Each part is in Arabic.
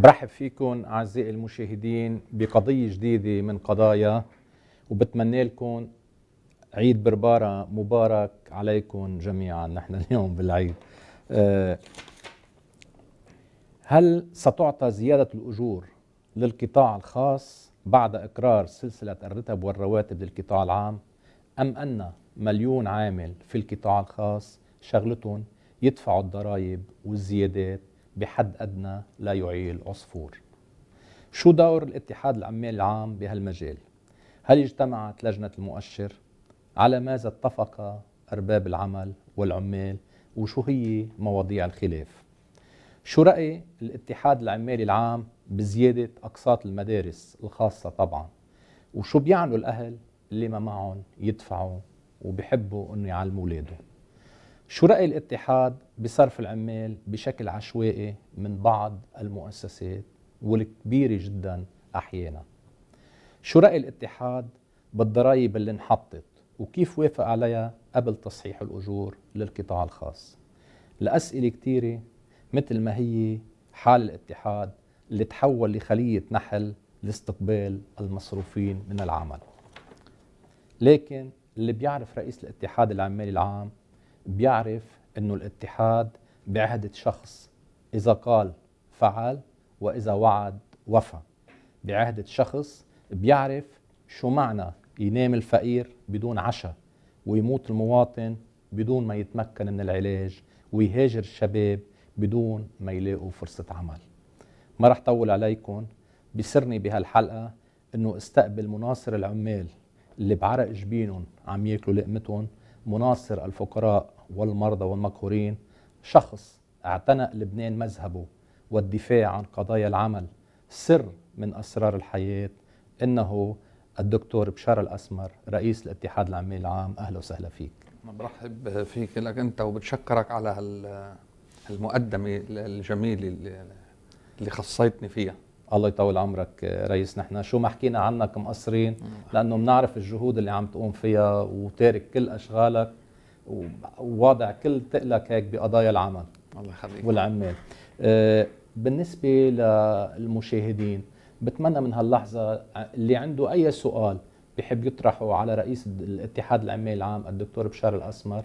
برحب فيكم أعزائي المشاهدين بقضية جديدة من قضايا وبتمنى لكم عيد بربارة مبارك عليكم جميعا نحن اليوم بالعيد آه، هل ستعطى زيادة الأجور للقطاع الخاص بعد إقرار سلسلة الرتب والرواتب للقطاع العام أم أن مليون عامل في القطاع الخاص شغلتهم يدفعوا الضرائب والزيادات بحد أدنى لا يعيل عصفور شو دور الاتحاد العمال العام بهالمجال؟ هل اجتمعت لجنة المؤشر؟ على ماذا اتفق أرباب العمل والعمال وشو هي مواضيع الخلاف؟ شو رأي الاتحاد العمالي العام بزيادة أقساط المدارس الخاصة طبعا وشو بيعنوا الأهل اللي ما معهم يدفعوا وبيحبوا أنه يعلموا أولادهم شو رأي الاتحاد بصرف العمال بشكل عشوائي من بعض المؤسسات والكبيرة جدا أحيانا شو رأي الاتحاد بالضرائب اللي انحطت وكيف وافق عليها قبل تصحيح الأجور للقطاع الخاص الأسئلة كتيرة مثل ما هي حال الاتحاد اللي تحول لخلية نحل لاستقبال المصروفين من العمل لكن اللي بيعرف رئيس الاتحاد العمالي العام بيعرف انه الاتحاد بعهدة شخص اذا قال فعل واذا وعد وفى بعهدة شخص بيعرف شو معنى ينام الفقير بدون عشاء ويموت المواطن بدون ما يتمكن من العلاج ويهاجر الشباب بدون ما يلاقوا فرصة عمل ما رح طول عليكم بسرني بهالحلقة انه استقبل مناصر العمال اللي بعرق جبينهم عم ياكلوا لقمتهم مناصر الفقراء والمرضى والمقهورين شخص اعتنق لبنان مذهبه والدفاع عن قضايا العمل سر من اسرار الحياه انه الدكتور بشار الاسمر رئيس الاتحاد العمال العام اهلا وسهلا فيك انا برحب فيك لك انت وبتشكرك على هالمقدمه الجميله اللي خصيتني فيها الله يطول عمرك ريس نحن شو ما حكينا عنك مقصرين لانه بنعرف الجهود اللي عم تقوم فيها وتارك كل اشغالك وواضع كل تقلك هيك بقضايا العمل الله يخليك والعمال آه، بالنسبه للمشاهدين بتمنى من هاللحظه اللي عنده اي سؤال بحب يطرحه على رئيس الاتحاد العمال العام الدكتور بشار الاسمر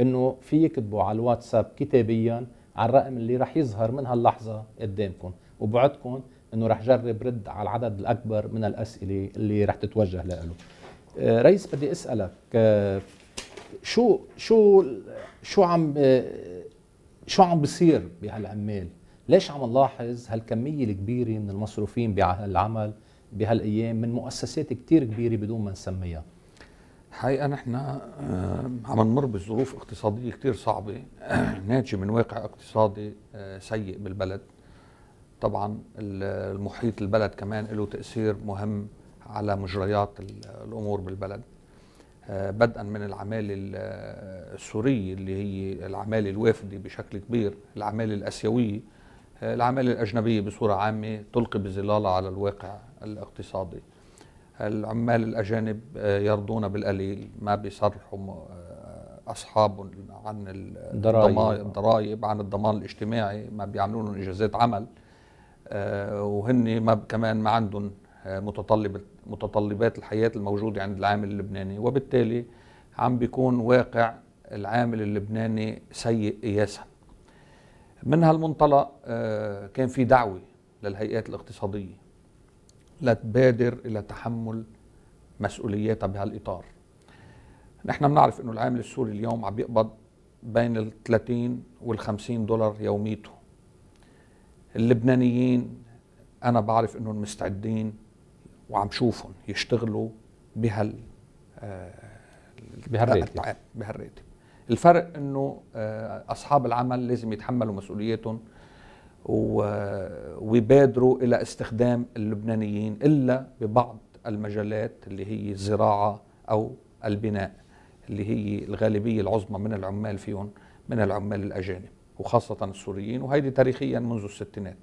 انه في يكتبوا على الواتساب كتابيا على الرقم اللي رح يظهر من هاللحظه قدامكم وبعدكم انه رح جرب رد على العدد الاكبر من الاسئله اللي رح تتوجه له آه، رئيس بدي اسالك آه، شو شو شو عم آه، شو عم بصير بهالعمال ليش عم نلاحظ هالكميه الكبيره من المصروفين بهالعمل بهالايام من مؤسسات كتير كبيره بدون ما نسميها حقيقة نحن عم نمر بظروف اقتصادية كتير صعبة ناتجة من واقع اقتصادي سيء بالبلد طبعا المحيط البلد كمان له تأثير مهم على مجريات الأمور بالبلد آه، بدءا من العمالة السورية اللي هي العمالة الوافدة بشكل كبير العمالة الأسيوية آه، العمالة الأجنبية بصورة عامة تلقي بظلالها على الواقع الاقتصادي العمال الأجانب آه، يرضون بالقليل ما بيصرحوا أصحابهم عن الضرائب عن الضمان الاجتماعي ما بيعملوا لهم إجازات عمل آه، وهن ما كمان ما عندهم آه، متطلب متطلبات الحياه الموجوده عند العامل اللبناني وبالتالي عم بيكون واقع العامل اللبناني سيء قياسا من هالمنطلق آه، كان في دعوه للهيئات الاقتصاديه لتبادر الى تحمل مسؤولياتها بهالاطار نحن بنعرف انه العامل السوري اليوم عم بيقبض بين ال 30 وال 50 دولار يوميته اللبنانيين انا بعرف انهم مستعدين وعم شوفهم يشتغلوا بهال آه، بهالراتب بهالراتب الفرق انه آه، اصحاب العمل لازم يتحملوا مسؤوليتهم ويبادروا الى استخدام اللبنانيين الا ببعض المجالات اللي هي الزراعه او البناء اللي هي الغالبيه العظمى من العمال فيهم من العمال الاجانب وخاصة السوريين وهيدي تاريخيا منذ الستينات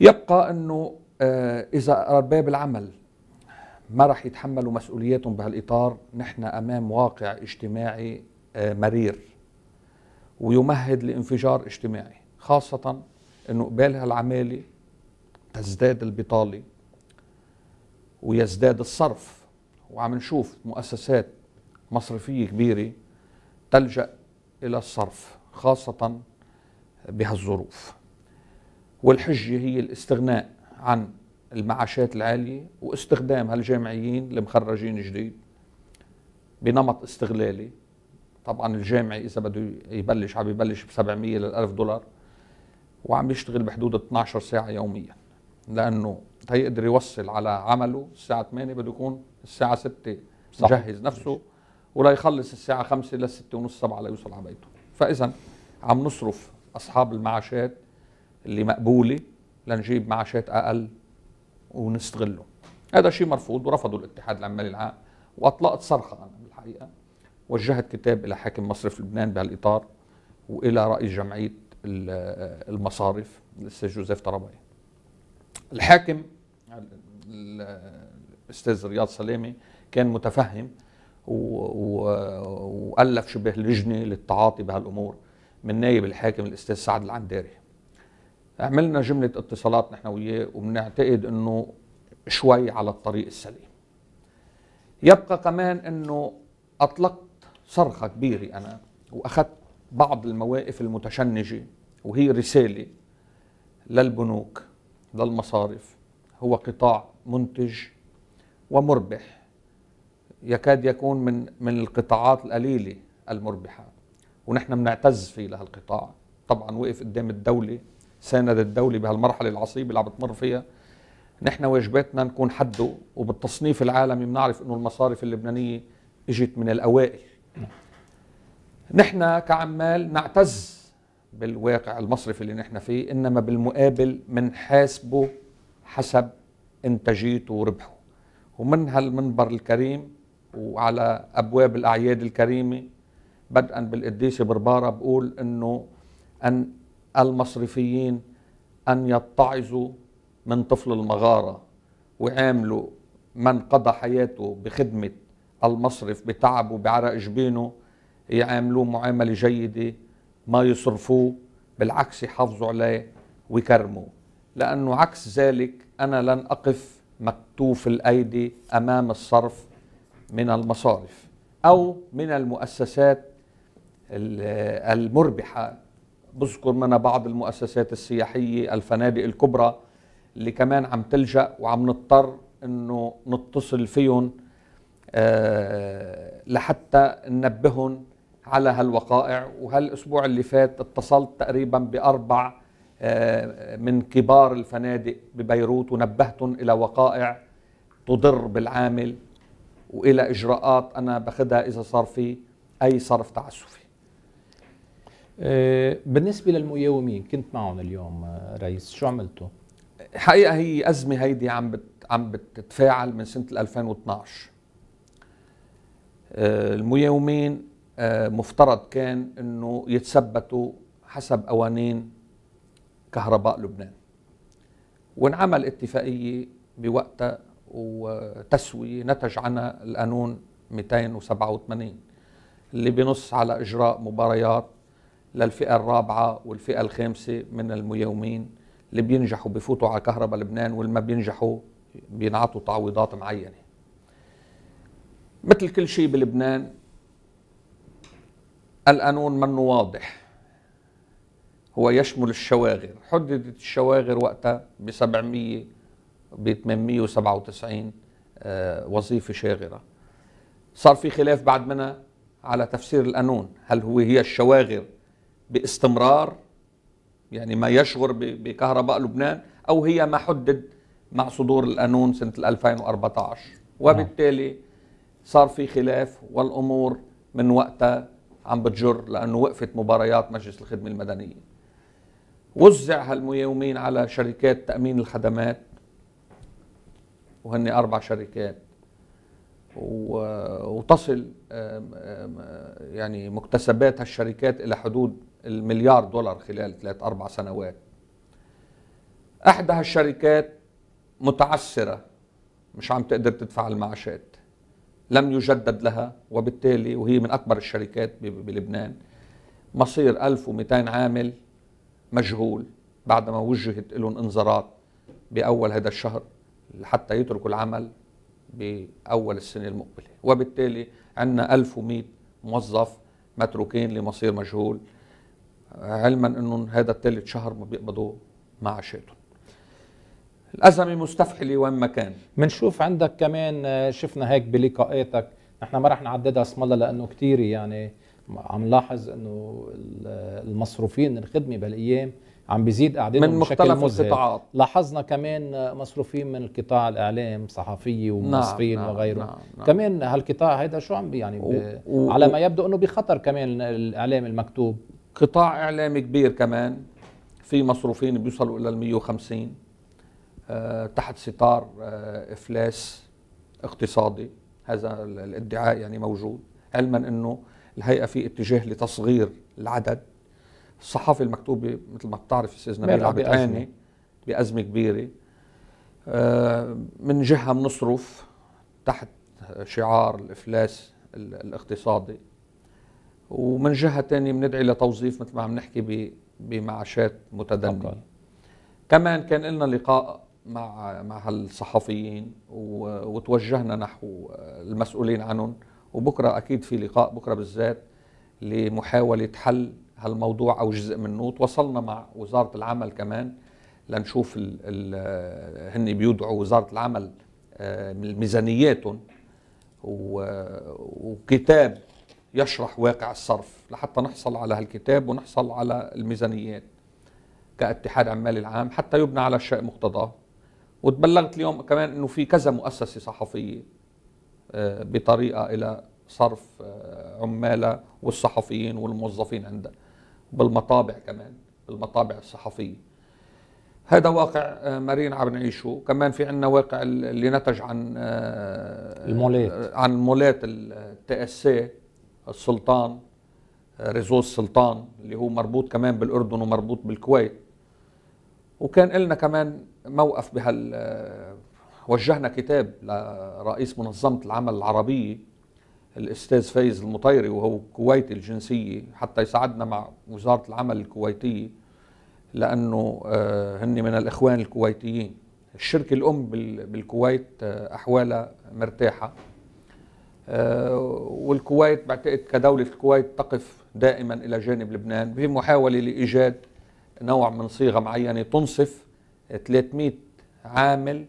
يبقى أنه آه، إذا أرباب العمل ما رح يتحملوا مسؤولياتهم بهالإطار نحن أمام واقع اجتماعي آه، مرير ويمهد لانفجار اجتماعي خاصة أنه قبال هالعمالة تزداد البطالة ويزداد الصرف وعم نشوف مؤسسات مصرفية كبيرة تلجأ إلى الصرف خاصة بهالظروف والحجة هي الاستغناء عن المعاشات العالية واستخدام هالجامعيين المخرجين جديد بنمط استغلالي طبعا الجامعي إذا بده يبلش عم يبلش ب 700 لل 1000 دولار وعم يشتغل بحدود 12 ساعة يوميا لأنه تيقدر يوصل على عمله الساعة 8 بده يكون الساعة 6 مجهز نفسه ولا يخلص الساعة 5 لل 6 ونص 7 ليوصل على بيته فاذا عم نصرف اصحاب المعاشات اللي مقبوله لنجيب معاشات اقل ونستغله هذا شيء مرفوض ورفضه الاتحاد العمالي العام واطلقت صرخه انا بالحقيقه وجهت كتاب الى حاكم مصرف لبنان بهالاطار والى رئيس جمعيه المصارف الاستاذ جوزيف طرباي الحاكم الاستاذ رياض سلامه كان متفهم والف شبه لجنه للتعاطي بهالامور من نائب الحاكم الاستاذ سعد العنداري عملنا جمله اتصالات نحن وياه وبنعتقد انه شوي على الطريق السليم يبقى كمان انه اطلقت صرخه كبيره انا واخذت بعض المواقف المتشنجه وهي رساله للبنوك للمصارف هو قطاع منتج ومربح يكاد يكون من من القطاعات القليله المربحه ونحن بنعتز فيه لهالقطاع طبعا وقف قدام الدوله ساند الدوله بهالمرحله العصيبه اللي عم بتمر فيها نحن واجباتنا نكون حده وبالتصنيف العالمي بنعرف انه المصارف اللبنانيه اجت من الاوائل نحن كعمال نعتز بالواقع المصرفي اللي نحن فيه انما بالمقابل بنحاسبه حسب انتاجيته وربحه ومن هالمنبر الكريم وعلى أبواب الأعياد الكريمة بدءا بالقديس بربارة بقول أنه أن المصرفيين أن يتعظوا من طفل المغارة وعاملوا من قضى حياته بخدمة المصرف بتعبه بعرق جبينه يعاملوه معاملة جيدة ما يصرفوه بالعكس يحافظوا عليه ويكرموه لأنه عكس ذلك أنا لن أقف مكتوف الأيدي أمام الصرف من المصارف أو من المؤسسات المربحة بذكر منها بعض المؤسسات السياحية الفنادق الكبرى اللي كمان عم تلجأ وعم نضطر أنه نتصل فيهم آه، لحتى ننبههم على هالوقائع وهالاسبوع اللي فات اتصلت تقريبا باربع آه، من كبار الفنادق ببيروت ونبهتهم الى وقائع تضر بالعامل والى اجراءات انا باخذها اذا صار في اي صرف تعسفي آه، بالنسبه للمياومين كنت معهم اليوم آه، رئيس شو عملتوا حقيقه هي ازمه هيدي عم بت عم بتتفاعل من سنه 2012 آه، المياومين مفترض كان انه يتثبتوا حسب قوانين كهرباء لبنان وانعمل اتفاقيه بوقتها وتسوية نتج عنها القانون 287 اللي بنص على إجراء مباريات للفئة الرابعة والفئة الخامسة من المياومين اللي بينجحوا بفوتوا على كهرباء لبنان واللي ما بينجحوا بينعطوا تعويضات معينة مثل كل شيء بلبنان القانون منه واضح هو يشمل الشواغر حددت الشواغر وقتها ب 700 ب 897 آه، وظيفه شاغره صار في خلاف بعد منا على تفسير القانون هل هو هي الشواغر باستمرار يعني ما يشغر بكهرباء لبنان او هي ما حدد مع صدور القانون سنه 2014 وبالتالي صار في خلاف والامور من وقتها عم بتجر لانه وقفت مباريات مجلس الخدمه المدنيه وزع هالمياومين على شركات تامين الخدمات وهن أربع شركات وتصل يعني مكتسبات هالشركات إلى حدود المليار دولار خلال ثلاث أربع سنوات أحدى هالشركات متعسرة مش عم تقدر تدفع المعاشات لم يجدد لها وبالتالي وهي من أكبر الشركات بلبنان مصير 1200 عامل مجهول بعد ما وجهت لهم انذارات بأول هذا الشهر حتى يتركوا العمل بأول السنة المقبلة وبالتالي عندنا 1100 موظف متروكين لمصير مجهول علما أنه هذا الثالث شهر ما بيقبضوا معاشاتهم الأزمة مستفحلة وين ما كان بنشوف عندك كمان آه، شفنا هيك بلقاءاتك نحن ما رح نعددها اسم الله لأنه كتير يعني عم نلاحظ أنه المصروفين الخدمة بالأيام عم بيزيد اعدادهم من مختلف القطاعات لاحظنا كمان مصروفين من القطاع الاعلام صحفيه ومصريين نعم, نعم، وغيره نعم نعم كمان هالقطاع هيدا شو عم يعني و و على ما يبدو انه بخطر كمان الاعلام المكتوب قطاع اعلامي كبير كمان في مصروفين بيوصلوا الى ال 150 أه تحت ستار أه افلاس اقتصادي هذا الادعاء يعني موجود علما انه الهيئه في اتجاه لتصغير العدد الصحافي المكتوبه مثل ما بتعرف استاذ نبيل عم بتعاني بازمه كبيره آه، من جهه بنصرف تحت شعار الافلاس الاقتصادي ومن جهه ثانيه بندعي لتوظيف مثل ما عم نحكي بمعاشات متدنيه كمان كان لنا لقاء مع مع هالصحفيين وتوجهنا نحو المسؤولين عنهم وبكره اكيد في لقاء بكره بالذات لمحاوله حل هالموضوع او جزء منه وتواصلنا مع وزاره العمل كمان لنشوف ال ال هن بيدعوا وزاره العمل آه، ميزانياتهم وكتاب يشرح واقع الصرف لحتى نحصل على هالكتاب ونحصل على الميزانيات كاتحاد عمال العام حتى يبنى على الشيء مقتضاه وتبلغت اليوم كمان انه في كذا مؤسسه صحفيه آه، بطريقه الى صرف آه، عمالها والصحفيين والموظفين عندها بالمطابع كمان بالمطابع الصحفية هذا واقع آه، مارينا عم نعيشه كمان في عندنا واقع اللي نتج عن آه، المولات عن مولات التي اس السلطان آه، ريزو السلطان اللي هو مربوط كمان بالاردن ومربوط بالكويت وكان لنا كمان موقف بهال وجهنا كتاب لرئيس منظمه العمل العربيه الاستاذ فايز المطيري وهو كويتي الجنسيه حتى يساعدنا مع وزاره العمل الكويتيه لانه آه، هن من الاخوان الكويتيين الشركه الام بالكويت آه، احوالها مرتاحه آه، والكويت بعتقد كدوله الكويت تقف دائما الى جانب لبنان في محاوله لايجاد نوع من صيغه معينه تنصف 300 عامل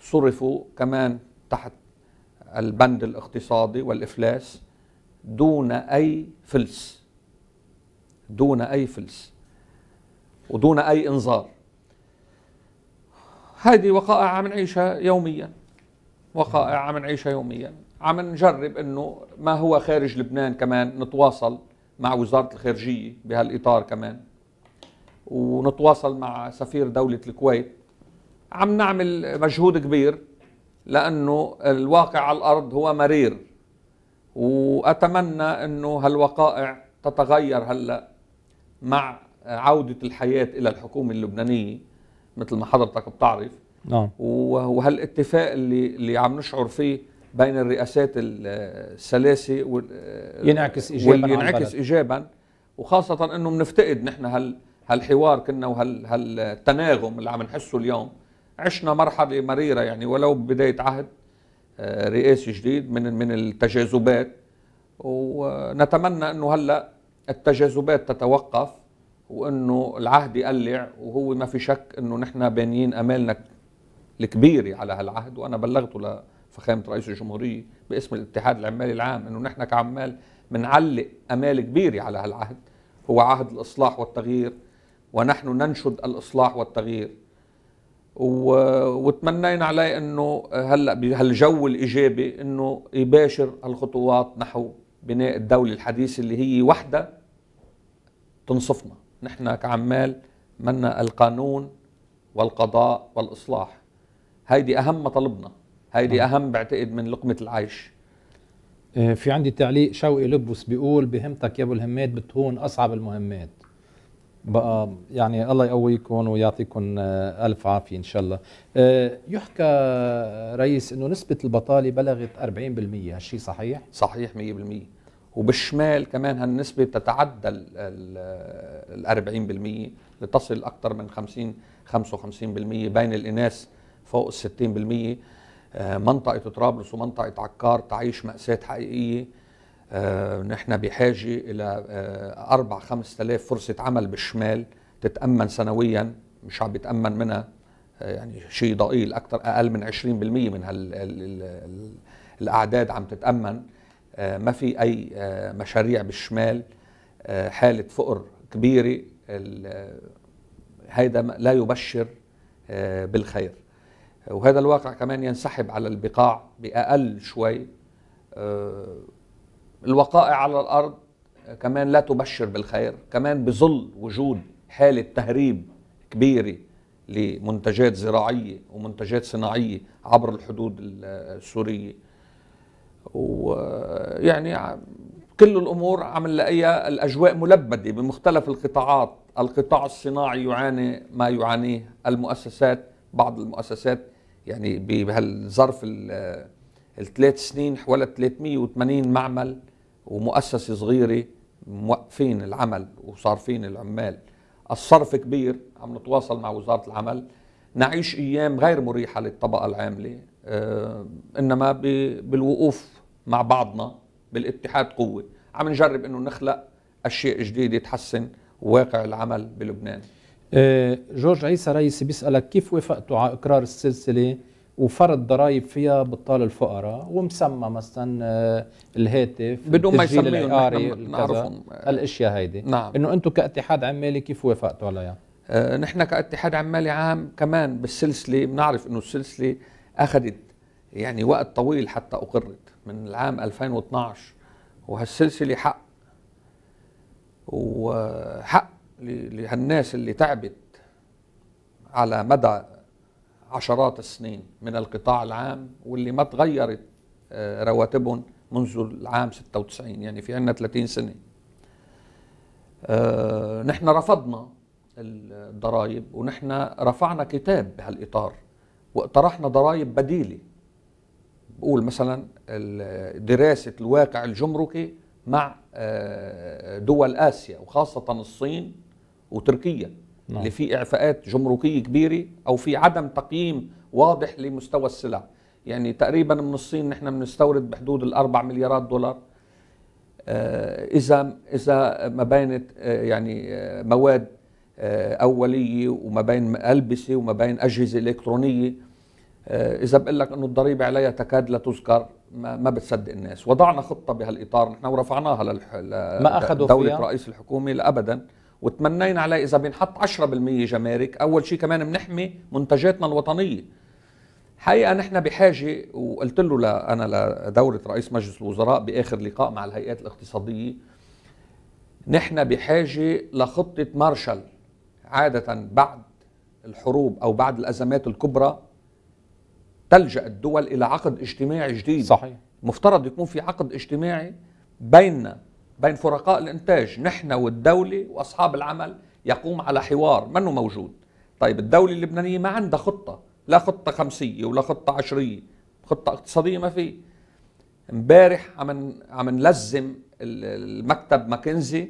صرفوا كمان تحت البند الاقتصادي والإفلاس دون أي فلس دون أي فلس ودون أي إنذار هذه وقائع عم نعيشها يوميا وقائع عم نعيشها يوميا عم نجرب انه ما هو خارج لبنان كمان نتواصل مع وزاره الخارجيه بهالاطار كمان ونتواصل مع سفير دوله الكويت عم نعمل مجهود كبير لأنه الواقع على الأرض هو مرير وأتمنى أنه هالوقائع تتغير هلأ مع عودة الحياة إلى الحكومة اللبنانية مثل ما حضرتك بتعرف نعم وهالاتفاق اللي اللي عم نشعر فيه بين الرئاسات الثلاثه وال ينعكس ايجابا ينعكس ايجابا وخاصه انه بنفتقد نحن هال هالحوار كنا وهالتناغم اللي عم نحسه اليوم عشنا مرحله مريره يعني ولو ببدايه عهد آه، رئاسي جديد من من التجاذبات ونتمنى انه هلا التجاذبات تتوقف وانه العهد يقلع وهو ما في شك انه نحن بانيين امالنا الكبيره على هالعهد وانا بلغته لفخامه رئيس الجمهوريه باسم الاتحاد العمالي العام انه نحن كعمال بنعلق امال كبيره على هالعهد هو عهد الاصلاح والتغيير ونحن ننشد الاصلاح والتغيير وتمنينا عليه انه هلا بهالجو الايجابي انه يباشر الخطوات نحو بناء الدوله الحديثه اللي هي وحده تنصفنا نحن كعمال منا القانون والقضاء والاصلاح هيدي اهم مطالبنا هيدي نعم. اهم بعتقد من لقمه العيش آه، في عندي تعليق شوقي لبس بيقول بهمتك يا ابو الهمات بتهون اصعب المهمات بقى يعني الله يقويكم ويعطيكم آه، الف عافيه ان شاء الله آه، يحكى رئيس انه نسبه البطاله بلغت 40% هالشيء صحيح صحيح 100% وبالشمال كمان هالنسبه بتتعدى ال 40% لتصل اكثر من 50 55% بين الاناث فوق ال 60% آه، منطقه طرابلس ومنطقه عكار تعيش ماساه حقيقيه آه، نحن بحاجة إلى آه، أربع خمس آلاف فرصة عمل بالشمال تتأمن سنويا مش عم بتأمن منها آه، يعني شيء ضئيل أكثر أقل من 20% من هال الأعداد عم تتأمن ما في أي مشاريع بالشمال حالة فقر كبيرة هذا لا يبشر بالخير وهذا الواقع كمان ينسحب على البقاع بأقل شوي الوقائع على الارض كمان لا تبشر بالخير كمان بظل وجود حاله تهريب كبيره لمنتجات زراعيه ومنتجات صناعيه عبر الحدود السوريه ويعني كل الامور عم نلاقيها الاجواء ملبده بمختلف القطاعات القطاع الصناعي يعاني ما يعانيه المؤسسات بعض المؤسسات يعني بهالظرف الثلاث سنين حوالي 380 معمل ومؤسسة صغيرة موقفين العمل وصارفين العمال الصرف كبير عم نتواصل مع وزارة العمل نعيش أيام غير مريحة للطبقة العاملة آه إنما بالوقوف مع بعضنا بالاتحاد قوة عم نجرب إنه نخلق أشياء جديدة تحسن واقع العمل بلبنان آه، جورج عيسى رئيسي بيسألك كيف وافقتوا على إقرار السلسلة وفرض ضرائب فيها بطال الفقراء ومسمى مثلا آه، الهاتف بدون ما يسميهم نعرفهم الاشياء هيدي نعم. انه انتم كاتحاد عمالي كيف وافقتوا عليها؟ آه نحن كاتحاد عمالي عام كمان بالسلسله بنعرف انه السلسله اخذت يعني وقت طويل حتى اقرت من العام 2012 وهالسلسله حق وحق لهالناس اللي تعبت على مدى عشرات السنين من القطاع العام واللي ما تغيرت آه، رواتبهم منذ العام 96 يعني في عندنا 30 سنه آه، نحن رفضنا الضرائب ونحن رفعنا كتاب بهالاطار واقترحنا ضرائب بديله بقول مثلا دراسه الواقع الجمركي مع آه، دول اسيا وخاصه الصين وتركيا نعم. اللي في اعفاءات جمركيه كبيره او في عدم تقييم واضح لمستوى السلع يعني تقريبا من الصين نحن بنستورد بحدود الأربع مليارات دولار آه، اذا اذا ما بينت آه، يعني آه، مواد اوليه وما بين البسه وما بين اجهزه الكترونيه اذا بقول لك انه الضريبه عليها تكاد لا تذكر ما, ما بتصدق الناس وضعنا خطه بهالاطار نحن ورفعناها للح... ما اخذوا دوله رئيس الحكومه ابدا وتمنينا عليه اذا بنحط 10% جمارك اول شيء كمان بنحمي منتجاتنا الوطنيه حقيقه نحن بحاجه وقلت له لا انا لدوره رئيس مجلس الوزراء باخر لقاء مع الهيئات الاقتصاديه نحن بحاجه لخطه مارشال عاده بعد الحروب او بعد الازمات الكبرى تلجا الدول الى عقد اجتماعي جديد صحيح مفترض يكون في عقد اجتماعي بيننا بين فرقاء الانتاج نحن والدوله واصحاب العمل يقوم على حوار منه موجود طيب الدوله اللبنانيه ما عندها خطه لا خطه خمسيه ولا خطه عشريه خطه اقتصاديه ما في امبارح عم عم نلزم المكتب ماكنزي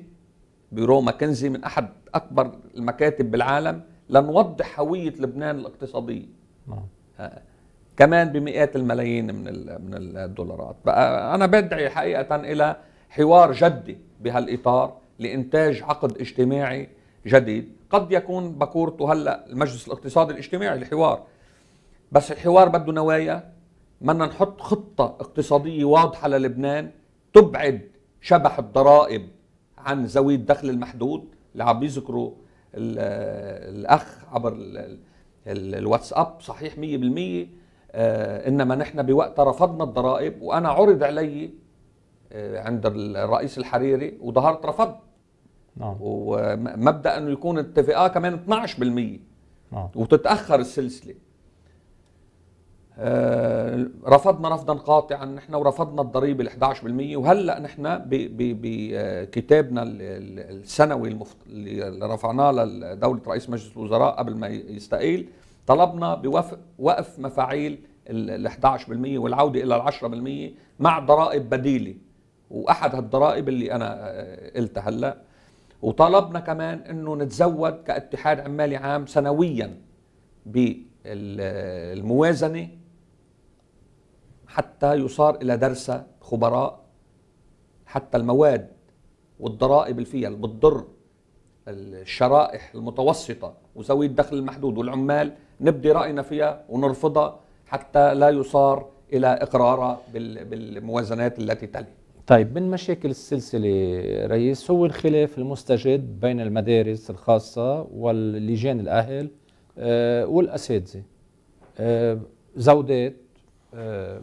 بيرو ماكنزي من احد اكبر المكاتب بالعالم لنوضح هويه لبنان الاقتصاديه نعم. آه، كمان بمئات الملايين من الدولارات بقى انا بدعي حقيقه الى حوار جدي بهالاطار لانتاج عقد اجتماعي جديد قد يكون بكورته هلا المجلس الاقتصادي الاجتماعي الحوار بس الحوار بده نوايا بدنا نحط خطه اقتصاديه واضحه للبنان تبعد شبح الضرائب عن ذوي الدخل المحدود اللي عم يذكره الاخ عبر الواتساب صحيح 100% آه، انما نحن بوقتها رفضنا الضرائب وانا عرض علي آه، عند الرئيس الحريري وظهرت رفضت نعم ومبدا انه يكون اتفاقها كمان 12% نعم وتتاخر السلسله آه، رفضنا رفضا قاطعا نحن ورفضنا الضريبه ال 11% وهلا نحن بكتابنا آه، السنوي اللي رفعناه لدوله رئيس مجلس الوزراء قبل ما يستقيل طلبنا بوقف مفاعيل ال 11% والعوده الى ال 10% مع ضرائب بديله واحد هالضرائب اللي انا آه، قلتها هلا وطلبنا كمان انه نتزود كاتحاد عمالي عام سنويا بالموازنه حتى يصار الى درس خبراء حتى المواد والضرائب اللي فيها اللي بتضر الشرائح المتوسطه وذوي الدخل المحدود والعمال نبدي راينا فيها ونرفضها حتى لا يصار الى اقرارها بالموازنات التي تلي طيب من مشاكل السلسلة رئيس هو الخلاف المستجد بين المدارس الخاصة واللجان الأهل آه، والأساتذة آه، زودات آه،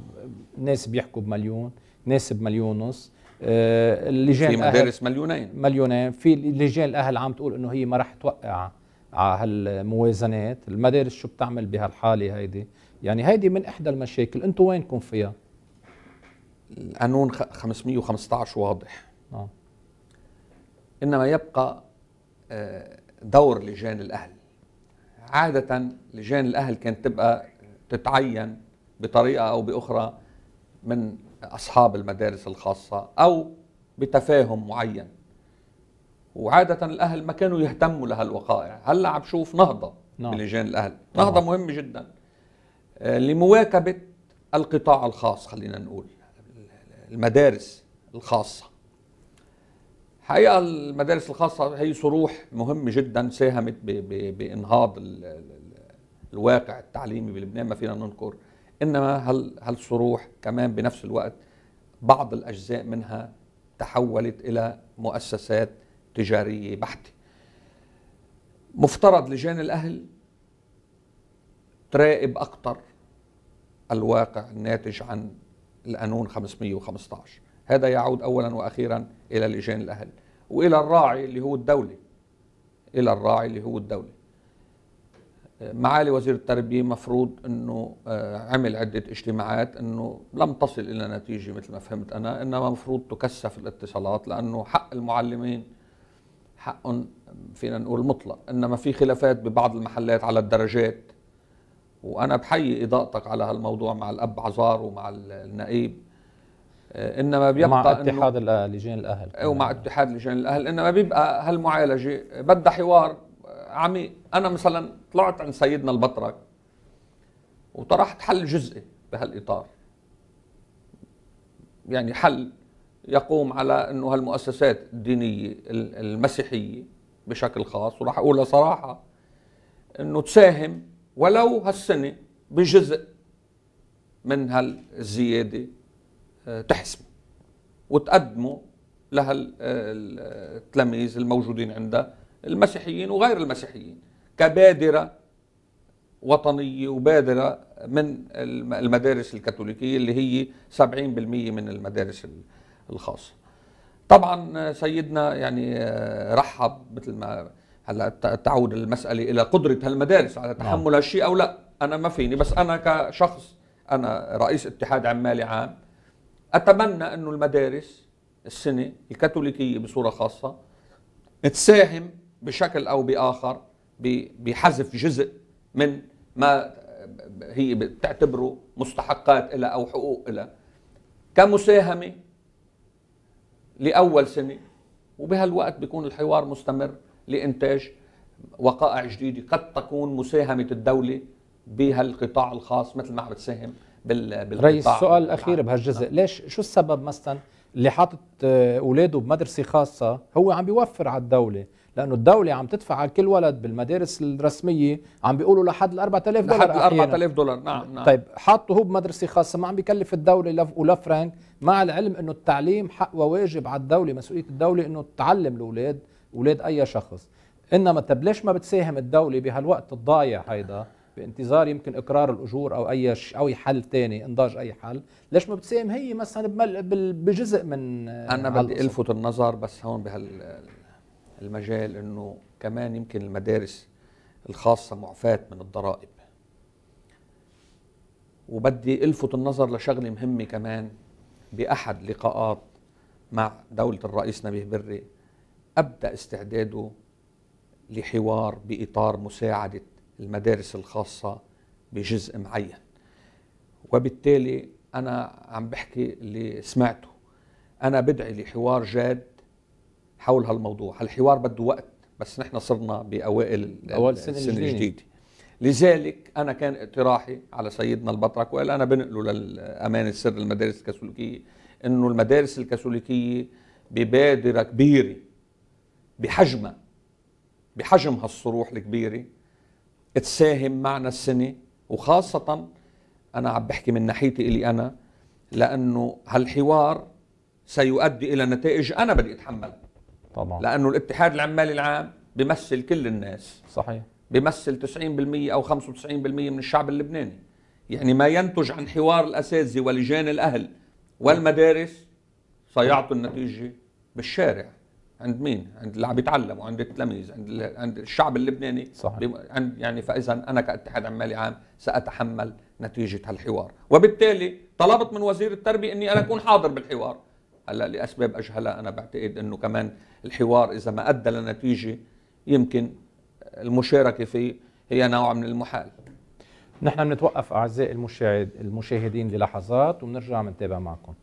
ناس بيحكوا بمليون ناس بمليون ونص اللجان في مدارس مليونين مليونين في لجان الأهل عم تقول إنه هي ما راح توقع على هالموازنات المدارس شو بتعمل بهالحالة هيدي يعني هيدي من إحدى المشاكل أنتوا وينكم فيها قانون 515 واضح آه. انما يبقى آه، دور لجان الاهل عاده لجان الاهل كانت تبقى تتعين بطريقه او باخرى من اصحاب المدارس الخاصه او بتفاهم معين وعاده الاهل ما كانوا يهتموا لهالوقائع هلا عم بشوف نهضه نعم. بلجان الاهل نهضه مهمه جدا آه، لمواكبه القطاع الخاص خلينا نقول المدارس الخاصة حقيقة المدارس الخاصة هي صروح مهم جدا ساهمت بإنهاض الواقع التعليمي بلبنان ما فينا ننكر إنما هالصروح كمان بنفس الوقت بعض الأجزاء منها تحولت إلى مؤسسات تجارية بحتة مفترض لجان الأهل تراقب أكثر الواقع الناتج عن القانون 515 هذا يعود أولا وأخيرا إلى لجان الأهل وإلى الراعي اللي هو الدولة إلى الراعي اللي هو الدولة معالي وزير التربية مفروض أنه آه، عمل عدة اجتماعات أنه لم تصل إلى نتيجة مثل ما فهمت أنا إنما مفروض تكثف الاتصالات لأنه حق المعلمين حق فينا نقول مطلق إنما في خلافات ببعض المحلات على الدرجات وانا بحيي اضاءتك على هالموضوع مع الاب عزار ومع النقيب آه، انما بيبقى مع اتحاد لجان الاهل إيه، ومع اتحاد لجان الاهل انما بيبقى هالمعالجه بدها حوار آه، عميق انا مثلا طلعت عند سيدنا البطرك وطرحت حل جزئي بهالاطار يعني حل يقوم على انه هالمؤسسات الدينيه المسيحيه بشكل خاص وراح اقولها صراحه انه تساهم ولو هالسنة بجزء من هالزيادة آه، تحسمه وتقدمه لهالتلاميذ آه، الموجودين عندها المسيحيين وغير المسيحيين كبادرة وطنية وبادرة من المدارس الكاثوليكية اللي هي 70% من المدارس الخاصة طبعا آه، سيدنا يعني رحب مثل ما هلا تعود المساله الى قدره هالمدارس على نعم. تحمل هالشيء او لا انا ما فيني بس انا كشخص انا رئيس اتحاد عمالي عام اتمنى انه المدارس السنه الكاثوليكيه بصوره خاصه تساهم بشكل او باخر بحذف جزء من ما هي بتعتبره مستحقات لها او حقوق لها كمساهمه لاول سنه وبهالوقت بيكون الحوار مستمر لإنتاج وقائع جديدة قد تكون مساهمة الدولة بهالقطاع الخاص مثل ما عم بتساهم بالقطاع رئيس السؤال الأخير بهالجزء نعم. ليش شو السبب مثلا اللي حاطط آه، أولاده بمدرسة خاصة هو عم بيوفر على الدولة لانه الدوله عم تدفع على كل ولد بالمدارس الرسميه عم بيقولوا لحد ال 4000 دولار لحد ال 4000 دولار نعم نعم طيب حاطه هو بمدرسه خاصه ما عم بيكلف الدوله ولا فرانك مع العلم انه التعليم حق وواجب على الدوله مسؤوليه الدوله انه تعلم الاولاد اولاد اي شخص انما طب ليش ما بتساهم الدوله بهالوقت الضايع هيدا بانتظار يمكن اقرار الاجور او اي او حل ثاني انضاج اي حل ليش ما بتساهم هي مثلا بجزء من انا بدي الفت النظر بس هون بهالمجال انه كمان يمكن المدارس الخاصه معفاه من الضرائب وبدي الفت النظر لشغله مهمه كمان باحد لقاءات مع دوله الرئيس نبيه بري ابدا استعداده لحوار باطار مساعده المدارس الخاصه بجزء معين وبالتالي انا عم بحكي اللي سمعته انا بدعي لحوار جاد حول هالموضوع هالحوار بده وقت بس نحن صرنا باوائل اول السنه, السنة الجديده, الجديدة. لذلك انا كان اقتراحي على سيدنا البطرك وقال انا بنقله للامان السر المدارس الكاثوليكيه انه المدارس الكاثوليكيه ببادره كبيره بحجمها بحجم هالصروح الكبيرة تساهم معنا السنة وخاصة أنا عم بحكي من ناحيتي إلي أنا لأنه هالحوار سيؤدي إلى نتائج أنا بدي أتحملها طبعا لأنه الاتحاد العمالي العام بمثل كل الناس صحيح بمثل 90% أو 95% من الشعب اللبناني يعني ما ينتج عن حوار الأساتذة ولجان الأهل والمدارس سيعطي النتيجة بالشارع عند مين؟ عند اللي عم بيتعلموا عند التلاميذ عند عند الشعب اللبناني صحيح. عند يعني فاذا انا كاتحاد عمالي عام ساتحمل نتيجه هالحوار وبالتالي طلبت من وزير التربيه اني انا اكون حاضر بالحوار هلا لاسباب اجهلها انا بعتقد انه كمان الحوار اذا ما ادى لنتيجه يمكن المشاركه فيه هي نوع من المحال نحن بنتوقف اعزائي المشاهد المشاهدين للحظات وبنرجع بنتابع معكم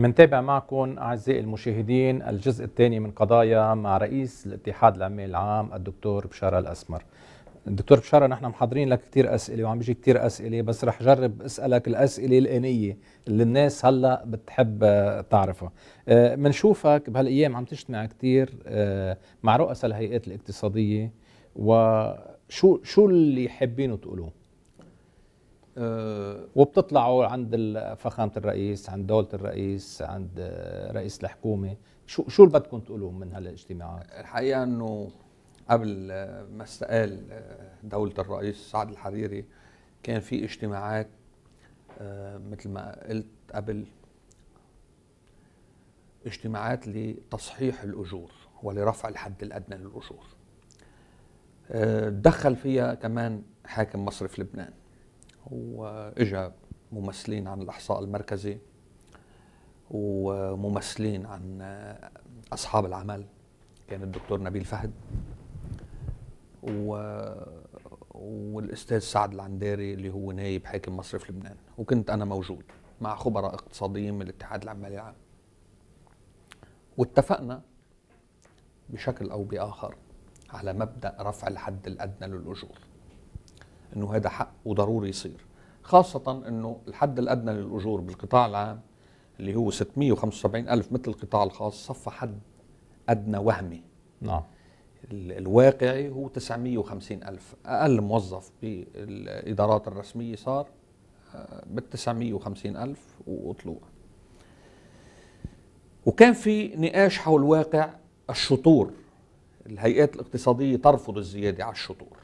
منتابع معكم أعزائي المشاهدين الجزء الثاني من قضايا مع رئيس الاتحاد العمال العام الدكتور بشارة الأسمر دكتور بشارة نحن محضرين لك كثير أسئلة وعم بيجي كثير أسئلة بس رح جرب أسألك الأسئلة الآنية اللي الناس هلأ بتحب تعرفها آه، منشوفك بهالأيام عم تجتمع كثير آه، مع رؤساء الهيئات الاقتصادية وشو شو اللي حابينه تقولوه آه، وبتطلعوا عند فخامه الرئيس عند دوله الرئيس عند آه، رئيس الحكومه شو شو اللي بدكم تقولوا من هالاجتماعات الحقيقه انه قبل آه، ما استقال دوله الرئيس سعد الحريري كان في اجتماعات مثل ما قلت قبل اجتماعات لتصحيح الاجور ولرفع الحد الادنى للاجور دخل فيها كمان حاكم مصرف لبنان واجا ممثلين عن الاحصاء المركزي وممثلين عن اصحاب العمل كان الدكتور نبيل فهد و... والاستاذ سعد العنداري اللي هو نائب حاكم مصرف لبنان وكنت انا موجود مع خبراء اقتصاديين من الاتحاد العمالي العام واتفقنا بشكل او باخر على مبدا رفع الحد الادنى للاجور انه هذا حق وضروري يصير خاصة انه الحد الادنى للاجور بالقطاع العام اللي هو 675 ألف مثل القطاع الخاص صفى حد أدنى وهمي نعم الواقعي هو 950 ألف أقل موظف بالإدارات الرسمية صار آه، بال 950 ألف وطلوع وكان في نقاش حول واقع الشطور الهيئات الاقتصادية ترفض الزيادة على الشطور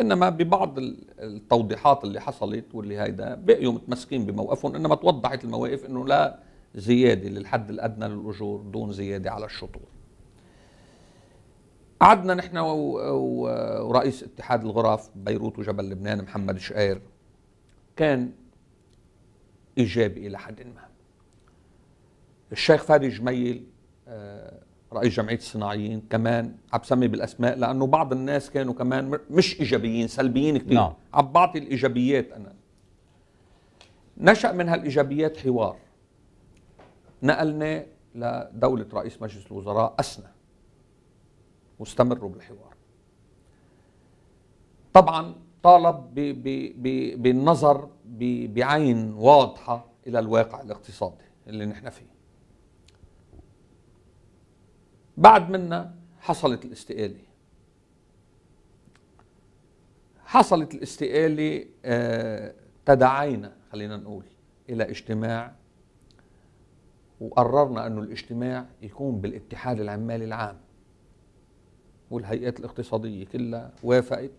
انما ببعض التوضيحات اللي حصلت واللي هيدا بقيوا متمسكين بموقفهم انما توضحت المواقف انه لا زياده للحد الادنى للاجور دون زياده على الشطور. قعدنا نحن ورئيس اتحاد الغرف بيروت وجبل لبنان محمد شقير كان ايجابي الى حد ما. الشيخ فادي جميل آه، رئيس جمعيه الصناعيين كمان عم بسمي بالاسماء لانه بعض الناس كانوا كمان مش ايجابيين سلبيين كثير نعم. عم بعطي الايجابيات انا نشا من هالايجابيات حوار نقلنا لدوله رئيس مجلس الوزراء اسنى واستمروا بالحوار طبعا طالب ب ب ب بالنظر بعين واضحه الى الواقع الاقتصادي اللي نحن فيه بعد منا حصلت الاستقالة حصلت الاستقالة آه، تدعينا خلينا نقول إلى اجتماع وقررنا أنه الاجتماع يكون بالاتحاد العمالي العام والهيئات الاقتصادية كلها وافقت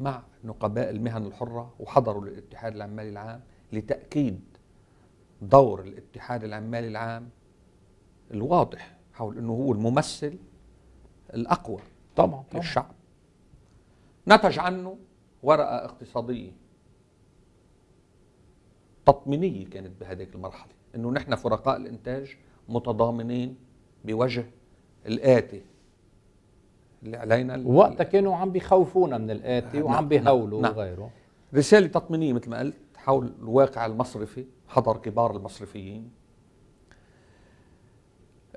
مع نقباء المهن الحرة وحضروا للاتحاد العمالي العام لتأكيد دور الاتحاد العمالي العام الواضح حول انه هو الممثل الاقوى طبعا للشعب نتج عنه ورقه اقتصاديه تطمينيه كانت بهذيك المرحله انه نحن فرقاء الانتاج متضامنين بوجه الاتي اللي علينا وقتها كانوا عم بيخوفونا من الاتي نعم وعم نعم، بيهولوا نعم وغيره رساله تطمينيه مثل ما قلت حول الواقع المصرفي حضر كبار المصرفيين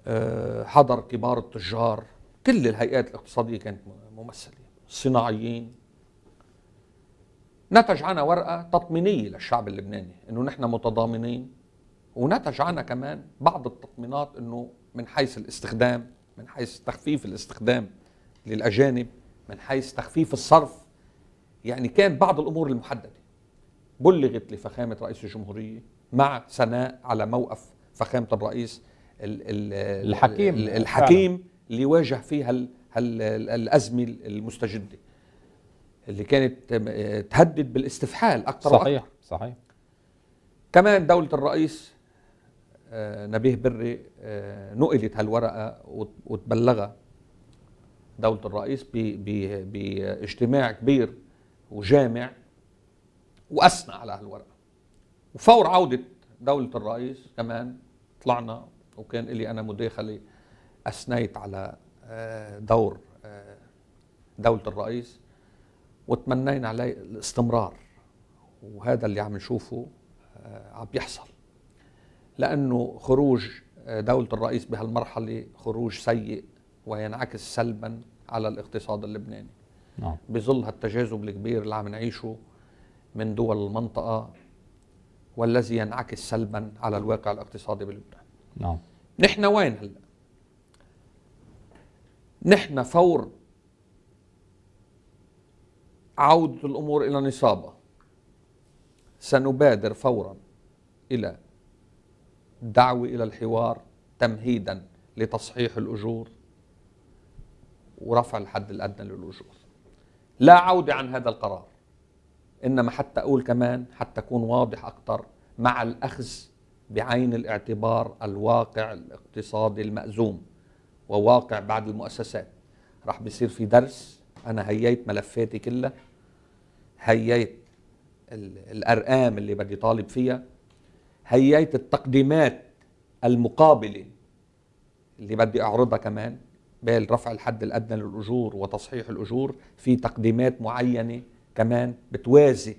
آه، حضر كبار التجار كل الهيئات الاقتصادية كانت ممثلة الصناعيين نتج عنا ورقة تطمينية للشعب اللبناني انه نحن متضامنين ونتج عنا كمان بعض التطمينات انه من حيث الاستخدام من حيث تخفيف الاستخدام للاجانب من حيث تخفيف الصرف يعني كان بعض الامور المحدده بلغت لفخامه رئيس الجمهوريه مع ثناء على موقف فخامه الرئيس الحكيم الحكيم اللي واجه فيها الازمه المستجده اللي كانت تهدد بالاستفحال اكثر صحيح وأكثر. صحيح كمان دوله الرئيس آه، نبيه بري آه، نقلت هالورقه وتبلغها دوله الرئيس باجتماع كبير وجامع واثنى على هالورقه وفور عوده دوله الرئيس كمان طلعنا وكان لي أنا مداخلة أثنيت على آه، دور آه، دولة الرئيس وتمنينا عليه الاستمرار وهذا اللي عم نشوفه آه، عم يحصل لأنه خروج دولة الرئيس بهالمرحلة خروج سيء وينعكس سلبا على الاقتصاد اللبناني نعم. بظل هالتجاذب الكبير اللي عم نعيشه من دول المنطقة والذي ينعكس سلبا على الواقع الاقتصادي بلبنان نعم نحن وين هلا؟ نحن فور عودة الأمور إلى نصابها سنبادر فورا إلى الدعوة إلى الحوار تمهيدا لتصحيح الأجور ورفع الحد الأدنى للأجور لا عودة عن هذا القرار إنما حتى أقول كمان حتى أكون واضح أكثر مع الأخذ بعين الاعتبار الواقع الاقتصادي المأزوم وواقع بعض المؤسسات راح بيصير في درس انا هييت ملفاتي كلها هييت الارقام اللي بدي طالب فيها هييت التقديمات المقابله اللي بدي اعرضها كمان بال رفع الحد الادنى للاجور وتصحيح الاجور في تقديمات معينه كمان بتوازي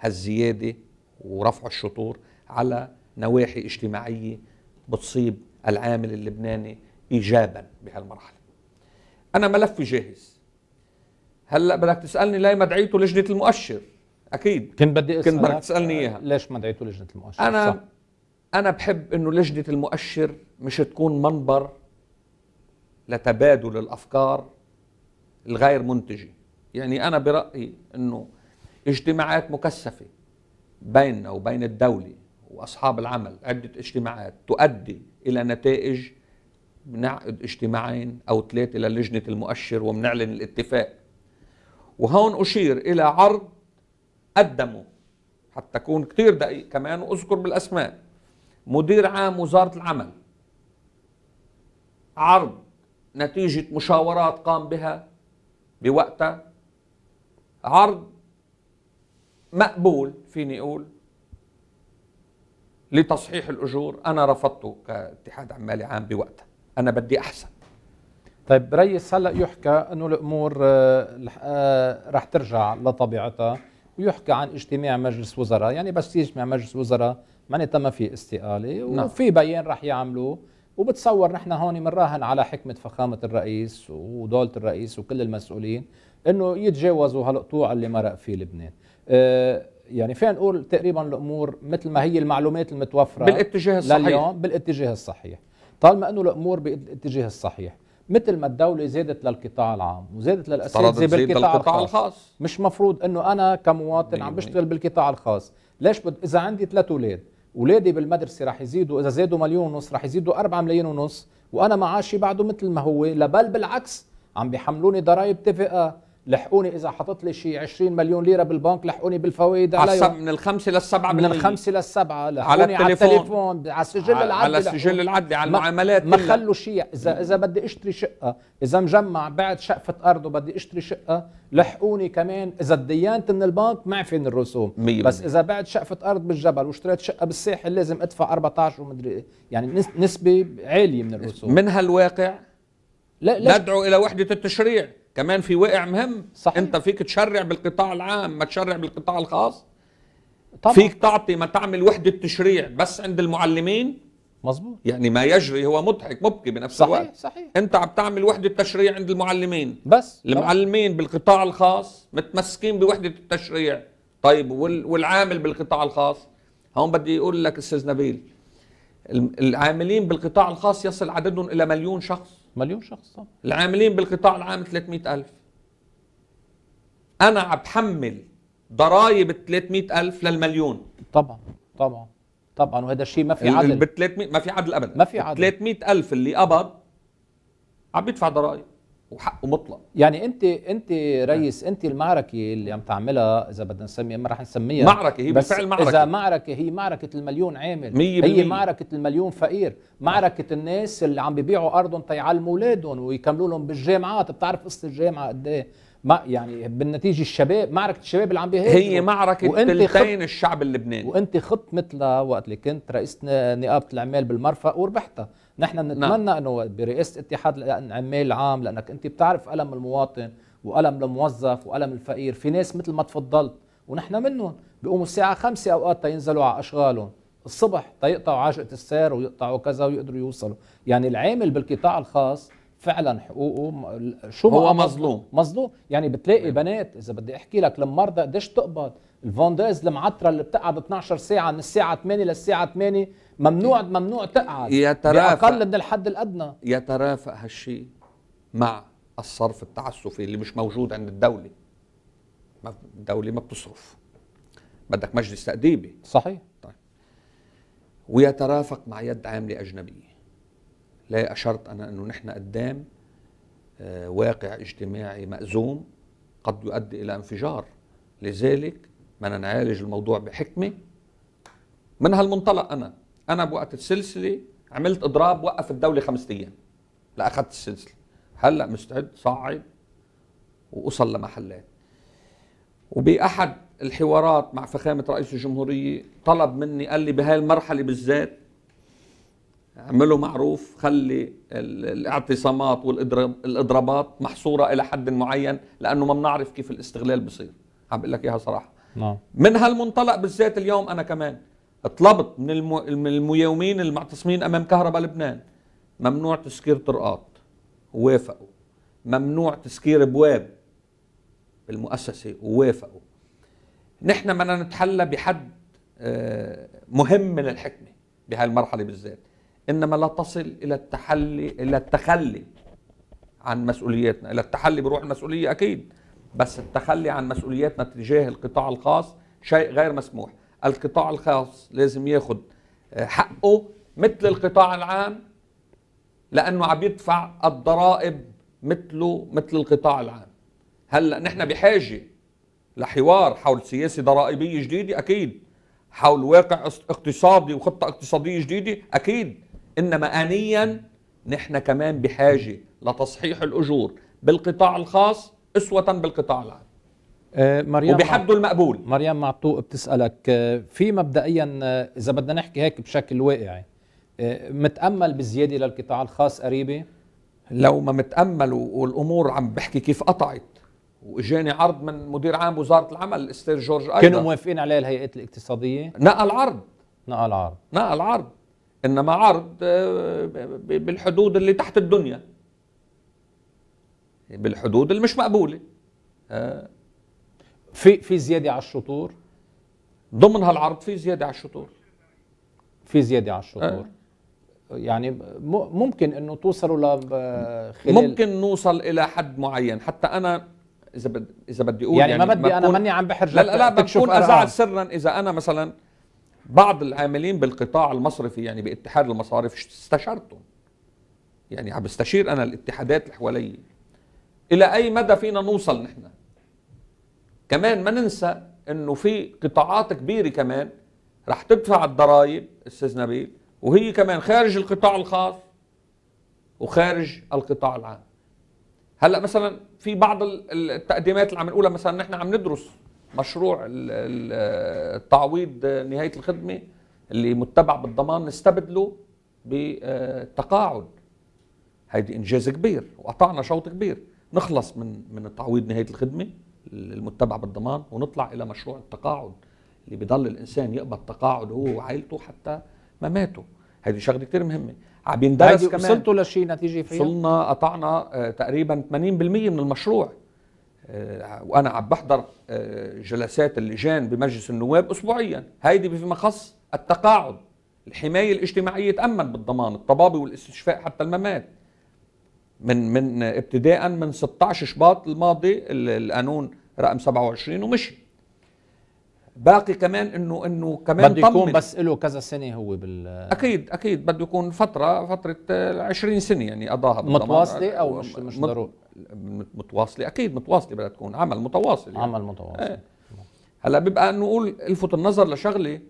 هالزياده ورفع الشطور على نواحي اجتماعية بتصيب العامل اللبناني إيجابا بهالمرحلة أنا ملفي جاهز هلا بدك تسألني ليه ما دعيته لجنة المؤشر أكيد كنت بدي أسألك كنت بدك تسألني إياها آه، ليش ما دعيته لجنة المؤشر أنا صح. أنا بحب إنه لجنة المؤشر مش تكون منبر لتبادل الأفكار الغير منتجة يعني أنا برأيي إنه اجتماعات مكثفة بيننا وبين الدولة واصحاب العمل عده اجتماعات تؤدي الى نتائج بنعقد اجتماعين او ثلاثه للجنه المؤشر وبنعلن الاتفاق وهون اشير الى عرض قدمه حتى اكون كثير دقيق كمان واذكر بالاسماء مدير عام وزاره العمل عرض نتيجه مشاورات قام بها بوقتها عرض مقبول فيني اقول لتصحيح الاجور انا رفضته كاتحاد عمالي عام بوقتها انا بدي احسن طيب ريس هلا يحكى انه الامور آه، آه، رح ترجع لطبيعتها ويحكى عن اجتماع مجلس وزراء يعني بس يجمع مجلس وزراء معناتها ما في استقاله وفي نعم. بيان رح يعملوه وبتصور نحن هون بنراهن على حكمه فخامه الرئيس ودوله الرئيس وكل المسؤولين انه يتجاوزوا هالقطوع اللي مرق فيه لبنان أه يعني فينا نقول تقريبا الامور مثل ما هي المعلومات المتوفره بالاتجاه الصحيح لليوم بالاتجاه الصحيح طالما انه الامور بالاتجاه الصحيح مثل ما الدوله زادت للقطاع العام وزادت للاساتذه بالقطاع الخاص. الخاص مش مفروض انه انا كمواطن عم بشتغل بالقطاع الخاص ليش بد... اذا عندي ثلاث اولاد اولادي بالمدرسه رح يزيدوا اذا زادوا مليون ونص رح يزيدوا 4 ملايين ونص وانا معاشي بعده مثل ما هو لا بل بالعكس عم بيحملوني ضرائب تفقه لحقوني اذا حطيت لي شيء 20 مليون ليره بالبنك لحقوني بالفوائد عليها من الخمسه للسبعه من الخمسه للسبعه لحقوني على التليفون على, التليفون على السجل العدلي على السجل العدلي على المعاملات ما خلوا شيء اذا اذا بدي اشتري شقه اذا مجمع بعد شقفه ارض وبدي اشتري شقه لحقوني كمان اذا ديانت من البنك معفي من الرسوم مية بس اذا بعد شقفه ارض بالجبل واشتريت شقه بالساحل لازم ادفع 14 ومدري إيه. يعني نسبه عاليه من الرسوم من هالواقع لا ندعو الى وحده التشريع كمان في وقع مهم صحيح. انت فيك تشرع بالقطاع العام ما تشرع بالقطاع الخاص طبعا. فيك تعطي ما تعمل وحده تشريع بس عند المعلمين مظبوط يعني ما يجري هو مضحك مبكي بنفس صحيح الوقت صحيح انت عم تعمل وحده تشريع عند المعلمين بس المعلمين بالقطاع الخاص متمسكين بوحده التشريع طيب والعامل بالقطاع الخاص هون بدي اقول لك استاذ نبيل العاملين بالقطاع الخاص يصل عددهم الى مليون شخص مليون شخص العاملين بالقطاع العام 300 ألف أنا بحمل ضرائب ال 300 ألف للمليون طبعا طبعا طبعا وهذا الشيء ما في عدل 300 ما في عدل ابدا ما في عدل 300 ألف اللي قبض عم بيدفع ضرائب وحقه مطلق يعني انت انت ريس انت المعركه اللي عم تعملها اذا بدنا نسميها ما رح نسميها معركه هي بس بالفعل معركه اذا معركه هي معركه المليون عامل مية هي معركه المليون فقير معركه الناس اللي عم بيبيعوا ارضهم تيعلموا اولادهم ويكملوا لهم بالجامعات بتعرف قصه الجامعه قد ايه ما يعني بالنتيجه الشباب معركه الشباب اللي عم بيهاجروا هي معركه ثلثين الشعب اللبناني وانت خط مثلها وقت اللي كنت رئيس نقابه الاعمال بالمرفق وربحتها نحن بنتمنى نعم. انه برئاسه اتحاد العمال العام لانك انت بتعرف الم المواطن والم الموظف والم الفقير في ناس مثل ما تفضلت ونحن منهم بيقوموا الساعه 5 اوقات تينزلوا على اشغالهم الصبح تيقطعوا عجقه السير ويقطعوا كذا ويقدروا يوصلوا يعني العامل بالقطاع الخاص فعلا حقوقه شو هو مظلوم مظلوم يعني بتلاقي مم. نعم. بنات اذا بدي احكي لك لمرضى قديش تقبض الفونديز المعطره اللي بتقعد 12 ساعه من الساعه 8 للساعه 8 ممنوع ممنوع تقعد يترافق بأقل من الحد الأدنى يترافق هالشيء مع الصرف التعسفي اللي مش موجود عند الدولة الدولة ما بتصرف بدك مجلس تأديبي صحيح طيب ويترافق مع يد عاملة أجنبية لا أشرت أنا أنه نحن قدام آه، واقع اجتماعي مأزوم قد يؤدي إلى انفجار لذلك بدنا نعالج الموضوع بحكمة من هالمنطلق أنا انا بوقت السلسله عملت اضراب وقف الدوله خمسة ايام لاخذت السلسله هلا مستعد صعد واوصل لمحلات وباحد الحوارات مع فخامه رئيس الجمهوريه طلب مني قال لي بهاي المرحله بالذات اعمله معروف خلي الاعتصامات والاضرابات محصوره الى حد معين لانه ما بنعرف كيف الاستغلال بصير عم بقول لك اياها صراحه نعم. من هالمنطلق بالذات اليوم انا كمان طلبت من المياومين المعتصمين امام كهرباء لبنان ممنوع تسكير طرقات ووافقوا ممنوع تسكير ابواب بالمؤسسه ووافقوا نحن بدنا نتحلى بحد آه، مهم من الحكمه بهاي المرحله بالذات انما لا تصل الى التحلي الى التخلي عن مسؤولياتنا الى التحلي بروح المسؤوليه اكيد بس التخلي عن مسؤولياتنا تجاه القطاع الخاص شيء غير مسموح القطاع الخاص لازم ياخد حقه مثل القطاع العام لانه عم يدفع الضرائب مثله مثل القطاع العام هلا نحن بحاجه لحوار حول سياسه ضرائبيه جديده اكيد حول واقع اقتصادي وخطه اقتصاديه جديده اكيد انما انيا نحن كمان بحاجه لتصحيح الاجور بالقطاع الخاص اسوه بالقطاع العام آه، مريم وبحده المقبول مريم معطوق بتسألك آه، في مبدئيا آه، إذا بدنا نحكي هيك بشكل واقعي متأمل بزيادة للقطاع الخاص قريبة؟ لو ما متأمل والأمور عم بحكي كيف قطعت واجاني عرض من مدير عام وزاره العمل الاستاذ جورج ايضا كانوا موافقين عليه الهيئات الاقتصاديه؟ نقل عرض نقل عرض نقل عرض انما عرض بالحدود اللي تحت الدنيا بالحدود اللي مش مقبوله في في زياده على الشطور ضمن هالعرض في زياده على الشطور في زياده على الشطور أه. يعني ممكن انه توصلوا ل ممكن نوصل الى حد معين حتى انا اذا بدي اذا بدي اقول يعني, يعني ما بدي انا ماني عم بحرج لا لا, لا بكون ازعل سرا اذا انا مثلا بعض العاملين بالقطاع المصرفي يعني باتحاد المصارف استشرتهم يعني عم بستشير انا الاتحادات اللي الى اي مدى فينا نوصل نحن كمان ما ننسى انه في قطاعات كبيره كمان رح تدفع الضرائب استاذ نبيل وهي كمان خارج القطاع الخاص وخارج القطاع العام هلا مثلا في بعض التقديمات اللي عم نقولها مثلا نحن عم ندرس مشروع التعويض نهايه الخدمه اللي متبع بالضمان نستبدله بالتقاعد هيدي انجاز كبير وقطعنا شوط كبير نخلص من من التعويض نهايه الخدمه المتبع بالضمان ونطلع الى مشروع التقاعد اللي بيضل الانسان يقبض تقاعد هو وعائلته حتى مماته هذه شغله كثير مهمه عم يندرس كمان وصلتوا لشيء نتيجه فيها وصلنا قطعنا آه، تقريبا 80% من المشروع آه، وانا عم بحضر آه، جلسات اللجان بمجلس النواب اسبوعيا هيدي فيما خص التقاعد الحمايه الاجتماعيه تامن بالضمان الطبابه والاستشفاء حتى الممات من من ابتداء من 16 شباط الماضي القانون رقم 27 ومشي باقي كمان انه انه كمان بده يكون بس له كذا سنه هو بال اكيد اكيد بده يكون فتره فتره 20 سنه يعني قضاها متواصله او مش مش ضروري متواصله اكيد متواصله بدها تكون عمل متواصل يعني. عمل متواصل إيه. هلا بيبقى نقول الفت النظر لشغله